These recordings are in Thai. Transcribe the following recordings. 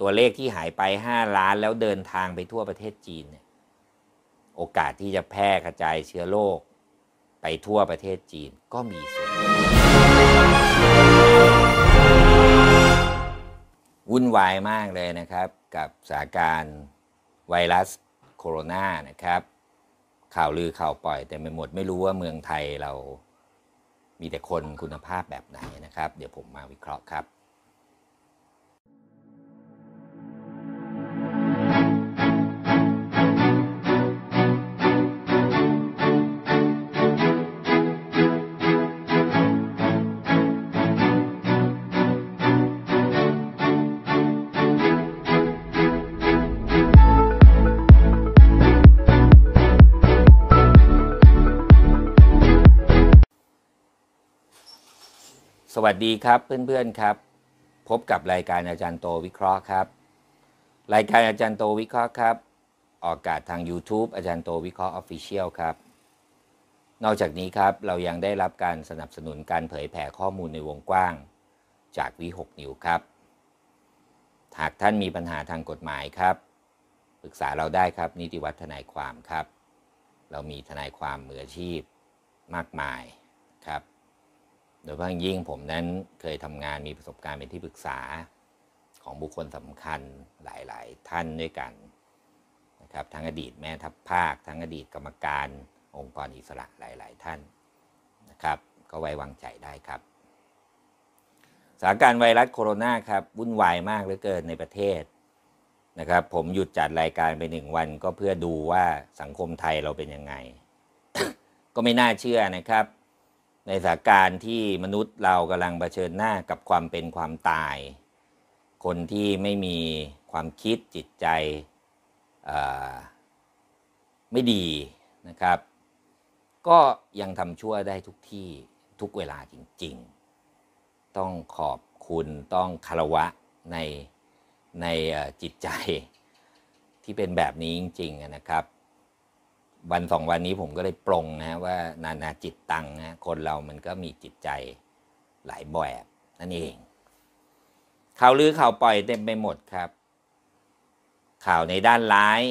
ตัวเลขที่หายไป 5 ล้านแล้วเดินทางไปทั่วประเทศจีนเนี่ยโอกาสที่จะแพร่กระจายเชื้อโรคไปทั่วประเทศจีนก็มีสูงวุ่นวายมากเลยนะครับกับสถานการณ์ไวรัสโคโรนานะครับ ข่าวลือข่าวปล่อย แต่ไม่หมดไม่รู้ว่าเมืองไทยเรามีแต่คนคุณภาพแบบไหนนะครับ เดี๋ยวผมมาวิเคราะห์ครับสวัสดีครับเพื่อนๆครับ พบกับรายการอาจารย์โตวิเคราะห์ครับ รายการอาจารย์โตวิเคราะห์ครับ ออกอากาศทาง YouTube อาจารย์โตวิเคราะห์ออฟฟิเชียลครับนอกจากนี้ครับเรายังได้รับการสนับสนุนการเผยแผ่ข้อมูลในวงกว้าง จากวิหกนิวครับหากท่านมีปัญหาทางกฎหมายครับปรึกษาเราได้ครับนิติวัฒทนายความครับ เรามีทนายความมืออาชีพมากมายครับโดยเฉพาะยิ่งผมนั้นเคยทำงานมีประสบการณ์เป็นที่ปรึกษาของบุคคลสำคัญหลายๆ ท่านด้วยกันนะครับทั้งอดีตแม่ทัพภาคทั้งอดีตกรรมการ องค์กรอิสระหลายๆ ท่านนะครับ ก็ไว้วางใจได้ครับสถานการณ์ไวรัสโคโรนาครับ วุ่นวายมากเหลือเกินในประเทศนะครับ ผมหยุดจัดรายการไปหนึ่งวันก็เพื่อดูว่าสังคมไทยเราเป็นยังไง ก็ไม่น่าเชื่อนะครับในสถานการณ์ที่มนุษย์เรากำลังเผชิญหน้ากับความเป็นความตาย คนที่ไม่มีความคิดจิตใจไม่ดีนะครับ ก็ยังทำชั่วได้ทุกที่ทุกเวลาจริงๆ ต้องขอบคุณต้องคารวะในในจิตใจที่เป็นแบบนี้จริงๆนะครับวันสองวันนี้ผมก็เลย ปรงนะว่า นานาจิตตังนะคนเรามันก็มีจิตใจหลายแบบนั่นเอง ข่าวลือข่าวปล่อยเต็มไปหมดครับ ข่าวในด้านร้าย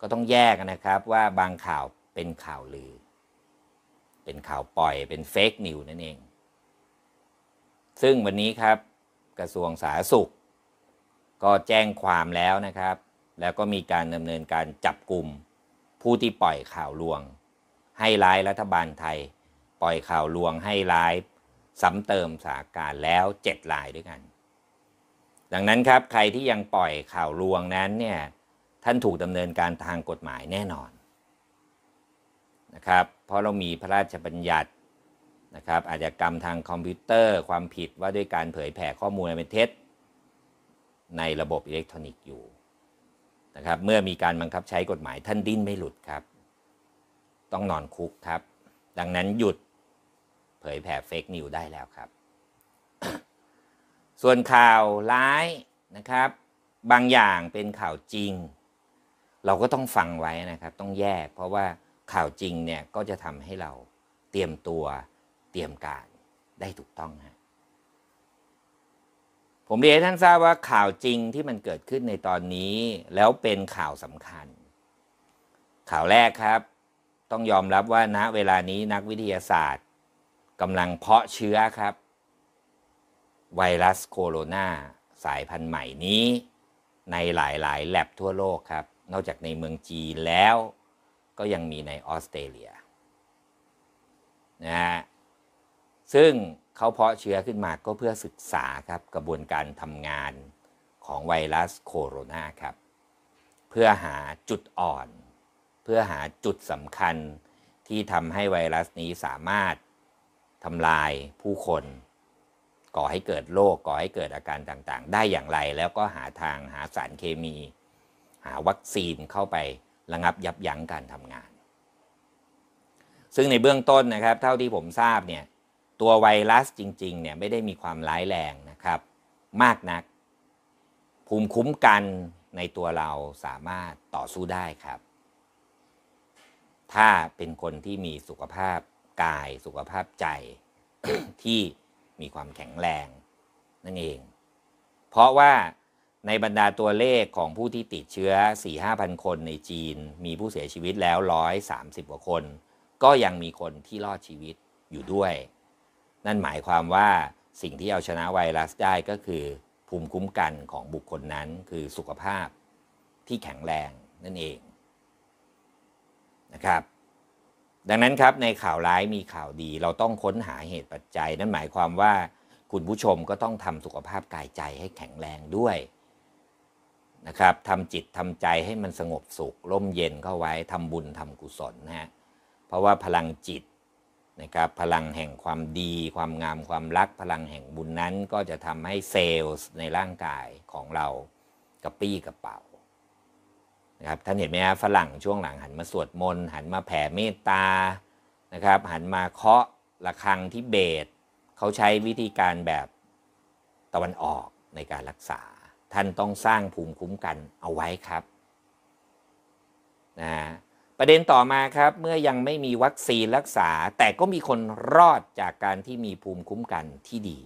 ก็ต้องแยกนะครับว่าบางข่าวเป็นข่าวลือ เป็นข่าวปล่อยเป็นเฟกนิวนั่น เอง ซึ่งวันนี้ครับ กระทรวงสาธารณสุข ก็แจ้งความแล้วนะครับ แล้วก็มีการดำเนินการจับกลุ่มผู้ที่ปล่อยข่าวลวง ให้ร้ายรัฐบาลไทย ปล่อยข่าวลวงให้ร้ายซ้ำเติมสาการแล้วเจ็ดลายด้วยกัน ดังนั้นครับใครที่ยังปล่อยข่าวลวงนั้นเนี่ยท่านถูกดำเนินการทางกฎหมายแน่นอนนะครับเพราะเรามีพระราชบัญญัตินะครับอาชญากรรมทางคอมพิวเตอร์ความผิดว่าด้วยการเผยแพร่ข้อมูลเป็นเท็จในระบบอิเล็กทรอนิกส์อยู่นะครับเมื่อมีการบังคับใช้กฎหมายท่านดิ้นไม่หลุดครับ ต้องนอนคุกครับ ดังนั้นหยุดเผยแผ่เฟกนิวได้แล้วครับส่วนข่าวร้ายนะครับ บางอย่างเป็นข่าวจริง เราก็ต้องฟังไว้นะครับ ต้องแยก เพราะว่าข่าวจริงเนี่ยก็จะทำให้เราเตรียมตัวเตรียมการได้ถูกต้องัะผมเรียนให้ท่านทราบว่าข่าวจริงที่มันเกิดขึ้นในตอนนี้ แล้วเป็นข่าวสำคัญ ข่าวแรกครับ ต้องยอมรับว่าณเวลานี้นักวิทยาศาสตร์กำลังเพาะเชื้อครับ ไวรัสโคโรนาสายพันธุ์ใหม่นี้ ในหลายๆ แลบทั่วโลกครับ นอกจากในเมืองจีนแล้ว ก็ยังมีในออสเตรเลียนะฮะซึ่งเขาเพาะเชื้อขึ้นมาก็เพื่อศึกษาครับกระบวนการทำงานของไวรัสโคโรนาครับเพื่อหาจุดอ่อน เพื่อหาจุดสำคัญที่ทำให้ไวรัสนี้สามารถทำลายผู้คน ก่อให้เกิดโรคก่อให้เกิดอาการต่างๆ ได้อย่างไร แล้วก็หาทางหาสารเคมี หาวัคซีนเข้าไประงับยับยั้งการทำงาน ซึ่งในเบื้องต้นนะครับเท่าที่ผมทราบเนี่ยตัวไวรัสจริงๆ เนี่ย ไม่ได้มีความร้ายแรงนะครับ มากนักภูมิคุ้มกันในตัวเราสามารถต่อสู้ได้ครับ ถ้าเป็นคนที่มีสุขภาพกายสุขภาพใจที่มีความแข็งแรง นั่นเอง เพราะว่าในบรรดาตัวเลขของผู้ที่ติดเชื้อ 4-5พันคนในจีน มีผู้เสียชีวิตแล้ว 130กว่าคน ก็ยังมีคนที่รอดชีวิตอยู่ด้วยนั่นหมายความว่าสิ่งที่เอาชนะไวรัสได้ก็คือ ภูมิคุ้มกันของบุคคลนั้น คือสุขภาพที่แข็งแรงนั่นเองนะครับดังนั้นครับในข่าวร้ายมีข่าวดี เราต้องค้นหาเหตุปัจจัย นั่นหมายความว่า คุณผู้ชมก็ต้องทำสุขภาพกายใจให้แข็งแรงด้วยนะครับทำจิตทำใจให้มันสงบสุข ร่มเย็นเข้าไว้ทำบุญทำกุศลนะฮะเพราะว่าพลังจิตนะครับพลังแห่งความดี ความงามความรัก พลังแห่งบุญนั้นก็จะทำให้เซลล์ในร่างกายของเรากระปี้กระเป๋านะครับท่านเห็นไหมับฝรั่งช่วงหลังหันมาสวดมนต์ หันมาแผ่เมตตา นะครับหันมาเคาะระฆังที่เบสเขาใช้วิธีการแบบตะวันออกในการรักษา ท่านต้องสร้างภูมิคุ้มกันเอาไว้ครับ นะประเด็นต่อมาครับเมื่อยังไม่มีวัคซีนรักษา แต่ก็มีคนรอดจากการที่มีภูมิคุ้มกันที่ดี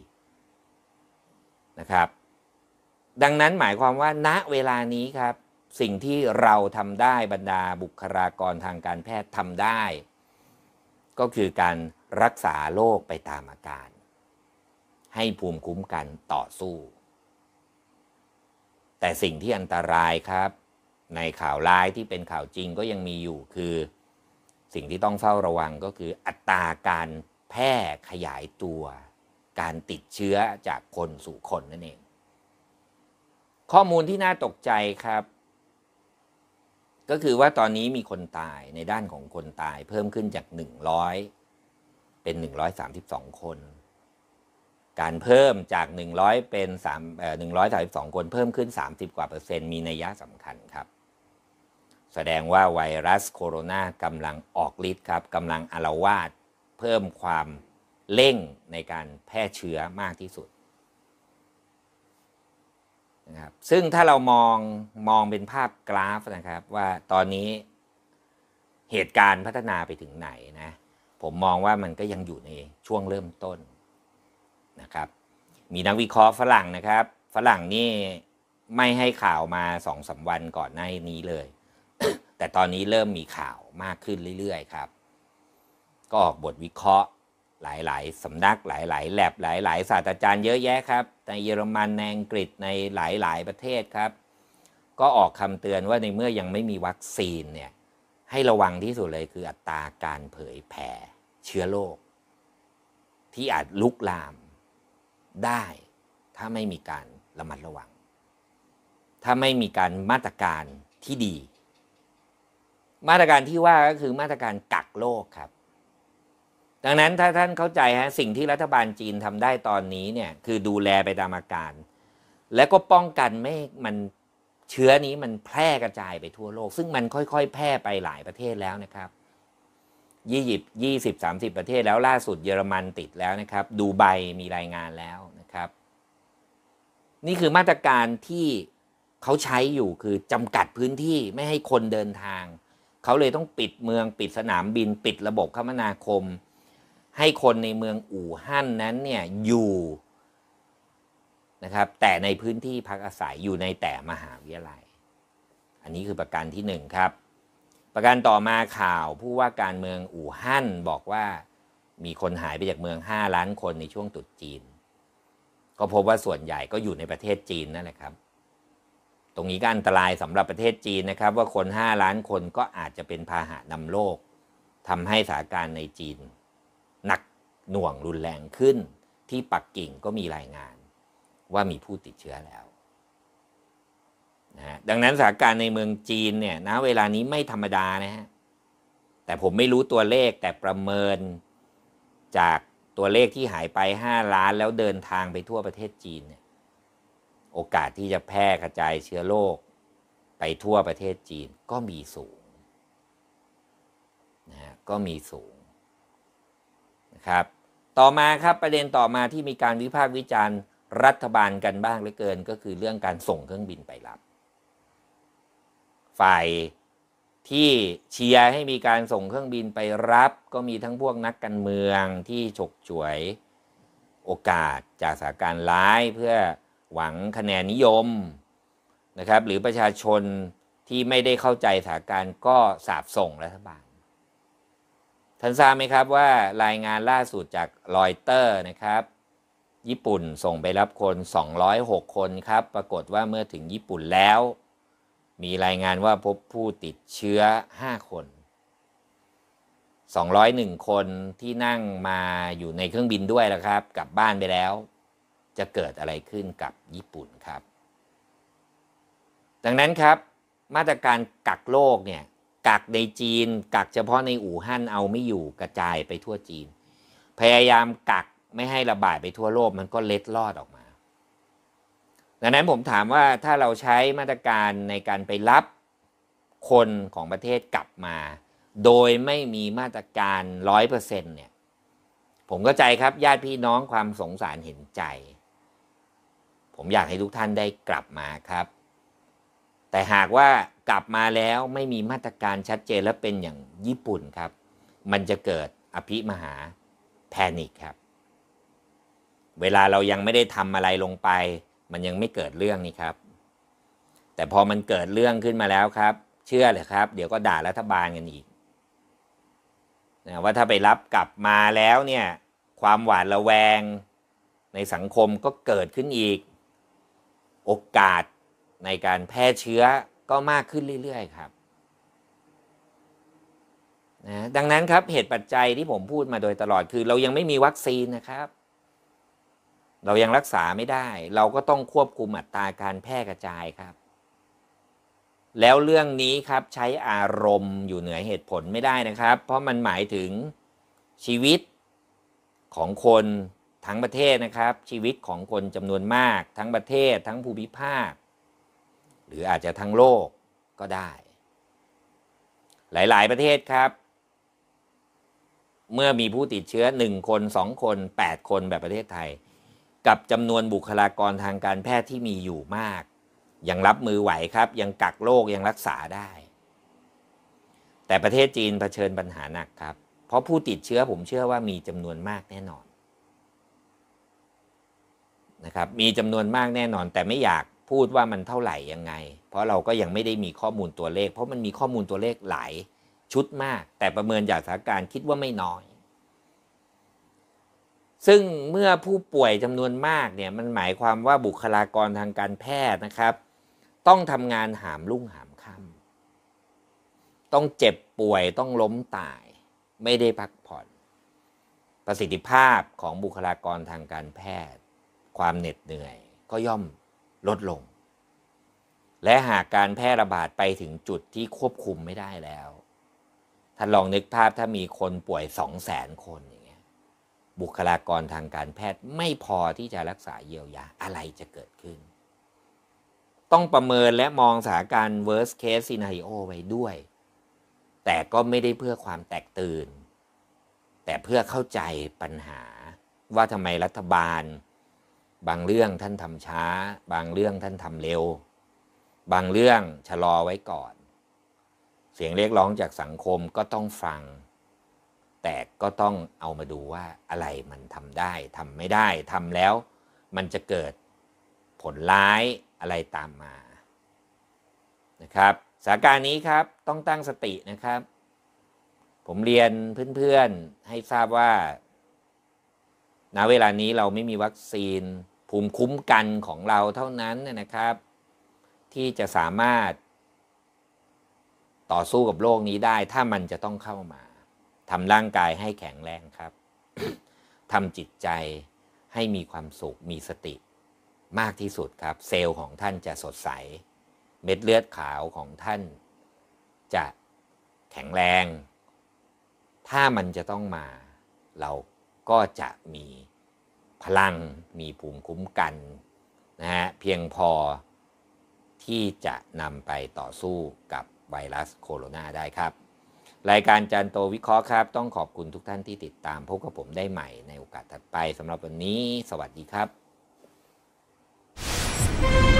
นะครับ ดังนั้นหมายความว่า ณเวลานี้ครับ สิ่งที่เราทำได้บรรดาบุคลากรทางการแพทย์ทำได้ ก็คือการรักษาโรคไปตามอาการ ให้ภูมิคุ้มกันต่อสู้ แต่สิ่งที่อันตรายครับในข่าวร้ายที่เป็นข่าวจริงก็ยังมีอยู่คือ สิ่งที่ต้องเฝ้าระวังก็คืออัตราการแพร่ขยายตัว การติดเชื้อจากคนสู่คนนั่นเอง ข้อมูลที่น่าตกใจครับ ก็คือว่าตอนนี้มีคนตายในด้านของคนตายเพิ่มขึ้นจาก 100 เป็น 132 คน การเพิ่มจาก100เป็น3่อ132 คนเพิ่มขึ้น30กว่าเปอร์เซ็นต์มีนัยยะสำคัญครับแสดงว่าไวรัสโคโรนากำลังออกฤทธิ์ครับกำลังอารวาสเพิ่มความเร่งในการแพร่เชื้อมากที่สุดนะครับซึ่งถ้าเรามองมองเป็นภาพกราฟนะครับ ว่าตอนนี้เหตุการณ์พัฒนาไปถึงไหนนะ ผมมองว่ามันก็ยังอยู่ในช่วงเริ่มต้นนะครับมีนักวิเคราะห์ฝรั่งนะครับ ฝรั่งนี่ไม่ให้ข่าวมาสองสาวันก่อนหน้านี้เลยแต่ตอนนี้เริ่มมีข่าวมากขึ้นเรื่อย ๆ ครับ ก็ออกบทวิเคราะห์หลาย ๆสำนักหลาย ๆแลบหลายๆศาสตราจารย์เยอะแยะครับ ในเยอรมันในอังกฤษในหลายๆ ประเทศครับ ก็ออกคำเตือนว่าในเมื่อยังไม่มีวัคซีนเนี่ย ให้ระวังที่สุดเลยคืออัตราการเผยแผ่เชื้อโรคที่อาจลุกลามได้ถ้าไม่มีการระมัดระวัง ถ้าไม่มีการมาตรการที่ดีมาตรการที่ว่าก็คือมาตรการกักโรคครับ ดังนั้นถ้าท่านเข้าใจฮะสิ่งที่รัฐบาลจีนทำได้ตอนนี้เนี่ยคือดูแลไปตามอาการ และก็ป้องกันไม่มันเชื้อนี้มันแพร่กระจายไปทั่วโลก ซึ่งมันค่อย ๆ แพร่ไปหลายประเทศแล้วนะครับ ยี่สิบยี่สิบสามสิบประเทศแล้วล่าสุดเยอรมันติดแล้วนะครับ ดูไบมีรายงานแล้วนะครับ นี่คือมาตรการที่เขาใช้อยู่คือจำกัดพื้นที่ไม่ให้คนเดินทางเขาเลยต้องปิดเมืองปิดสนามบิน ปิดระบบคมนาคม ให้คนในเมืองอู่ฮั่นนั้นเนี่ยอยู่นะครับ แต่ในพื้นที่พักอาศัยอยู่ในแต่มหาวิทยาลัย อันนี้คือประการที่หนึ่งครับประการต่อมาข่าวผู้ว่าการเมืองอู่ฮั่นบอกว่ามีคนหายไปจากเมือง5ล้านคนในช่วงตุดจีนก็พบว่าส่วนใหญ่ก็อยู่ในประเทศจีนนั่นแหละครับรงนี้ก็อันตรายสำหรับประเทศจีนนะครับ ว่าคน 5 ล้านคนก็อาจจะเป็นพาหะนำโรคทำให้สถานการณ์ในจีนหนักหน่วงรุนแรงขึ้น ที่ปักกิ่งก็มีรายงาน ว่ามีผู้ติดเชื้อแล้วนะดังนั้นสถานการณ์ในเมืองจีนเนี่ยนะเวลานี้ไม่ธรรมดานะฮะแต่ผมไม่รู้ตัวเลขแต่ประเมินจากตัวเลขที่หายไป5ล้าน แล้วเดินทางไปทั่วประเทศจีนเนี่ยโอกาสที่จะแพร่กระจายเชื้อโรคไปทั่วประเทศจีนก็มีสูงนะฮะก็มีสูงนะครับ ต่อมาครับประเด็นต่อมาที่มีการวิพากษ์วิจารณ์ รัฐบาลกันบ้างเหลือเกิน ก็คือเรื่องการส่งเครื่องบินไปรับฝ่ายที่เชียร์ให้มีการส่งเครื่องบินไปรับ ก็มีทั้งพวกนักการเมืองที่ฉกฉวยโอกาสจากสถานการณ์ร้ายเพื่อหวังคะแนนนิยมนะครับ หรือประชาชนที่ไม่ได้เข้าใจสถานการณ์ก็สาบส่งรัฐบาลท่านทราบไหมครับว่ารายงานล่าสุดจากรอยเตอร์นะครับ ญี่ปุ่นส่งไปรับคน 206 คนครับ ปรากฏว่าเมื่อถึงญี่ปุ่นแล้ว มีรายงานว่าพบผู้ติดเชื้อ 5 คน 201 คนที่นั่งมาอยู่ในเครื่องบินด้วยแล้วครับ กลับบ้านไปแล้วจะเกิดอะไรขึ้นกับญี่ปุ่นครับ ดังนั้นครับมาตรการกักโรคเนี่ยกักในจีนกักเฉพาะในอู่ฮั่นเอาไม่อยู่กระจายไปทั่วจีน พยายามกักไม่ให้ระบาดไปทั่วโลกมันก็เล็ดลอดออกมา ดังนั้นผมถามว่าถ้าเราใช้มาตรการในการไปรับคนของประเทศกลับมา โดยไม่มีมาตรการร้อยเปอร์เซ็นต์เนี่ยผมก็ใจครับญาติพี่น้องความสงสารเห็นใจผมอยากให้ทุกท่านได้กลับมาครับ แต่หากว่ากลับมาแล้วไม่มีมาตรการชัดเจนและเป็นอย่างญี่ปุ่นครับ มันจะเกิดอภิมหาแพนิคครับ เวลาเรายังไม่ได้ทำอะไรลงไป มันยังไม่เกิดเรื่องนี่ครับ แต่พอมันเกิดเรื่องขึ้นมาแล้วครับ เชื่อเลยครับเดี๋ยวก็ด่ารัฐบาลกันอีกนะว่าถ้าไปรับกลับมาแล้วเนี่ย ความหวาดระแวงในสังคมก็เกิดขึ้นอีกโอกาสในการแพร่เชื้อก็มากขึ้นเรื่อยๆครับนะดังนั้นครับเหตุปัจจัยที่ผมพูดมาโดยตลอดคือเรายังไม่มีวัคซีนนะครับ เรายังรักษาไม่ได้เราก็ต้องควบคุมอัตราการแพร่กระจายครับ แล้วเรื่องนี้ครับใช้อารมณ์อยู่เหนือเหตุผลไม่ได้นะครับ เพราะมันหมายถึงชีวิตของคนทั้งประเทศนะครับชีวิตของคนจำนวนมากทั้งประเทศ ทั้งภูมิภาค หรืออาจจะทั้งโลกก็ได้ หลายๆ ประเทศครับ เมื่อมีผู้ติดเชื้อ1คน 2 คน 8 คนแบบประเทศไทย กับจำนวนบุคลากรทางการแพทย์ที่มีอยู่มากยังรับมือไหวครับ ยังกักโรคยังรักษาได้ แต่ประเทศจีนเผชิญปัญหาหนักครับ เพราะผู้ติดเชื้อผมเชื่อว่ามีจำนวนมากแน่นอนครับมีจำนวนมากแน่นอนแต่ไม่อยากพูดว่ามันเท่าไหร่ยังไง เพราะเราก็ยังไม่ได้มีข้อมูลตัวเลข เพราะมันมีข้อมูลตัวเลขหลาย ชุดมาก แต่ประเมินจากสถานการณ์คิดว่าไม่น้อย ซึ่งเมื่อผู้ป่วยจำนวนมากเนี่ยมันหมายความว่าบุคลากรทางการแพทย์นะครับ ต้องทำงานหามลุ่งหามค่ำต้องเจ็บป่วยต้องล้มตาย ไม่ได้พักผ่อน ประสิทธิภาพของบุคลากรทางการแพทย์ความเหน็ดเหนื่อยก็ย่อมลดลง และหากการแพร่ระบาดไปถึงจุดที่ควบคุมไม่ได้แล้วท่านลองนึกภาพถ้ามีคนป่วยสองแสนคนอย่างเงี้ย บุคลากรทางการแพทย์ไม่พอที่จะรักษาเยียวยา อะไรจะเกิดขึ้น ต้องประเมินและมองสถานการณ์ worst case scenario ไว้ด้วย แต่ก็ไม่ได้เพื่อความแตกตื่น แต่เพื่อเข้าใจปัญหาว่าทำไมรัฐบาลบางเรื่องท่านทำช้า บางเรื่องท่านทำเร็ว บางเรื่องชะลอไว้ก่อน เสียงเรียกร้องจากสังคมก็ต้องฟัง แต่ก็ต้องเอามาดูว่าอะไรมันทำได้ทำไม่ได้ทำแล้วมันจะเกิดผลร้ายอะไรตามมานะครับสาการนี้ครับต้องตั้งสตินะครับ ผมเรียนเพื่อนๆให้ทราบว่าณเวลานี้เราไม่มีวัคซีนภูมิคุ้มกันของเราเท่านั้นนะครับ ที่จะสามารถ ต่อสู้กับโรคนี้ได้ถ้ามันจะต้องเข้ามาทำร่างกายให้แข็งแรงครับทำจิตใจให้มีความสุข มีสติ มากที่สุดครับเซลล์ของท่านจะสดใส เม็ดเลือดขาวของท่าน จะแข็งแรง ถ้ามันจะต้องมา เราก็จะมีพลังมีภูมิคุ้มกันนะฮะเพียงพอที่จะนำไปต่อสู้กับไวรัสโคโรนาได้ครับ รายการจันโตวิเคราะห์ครับ ต้องขอบคุณทุกท่านที่ติดตามพบกับผมได้ใหม่ในโอกาสถัดไปสำหรับวันนี้ สวัสดีครับ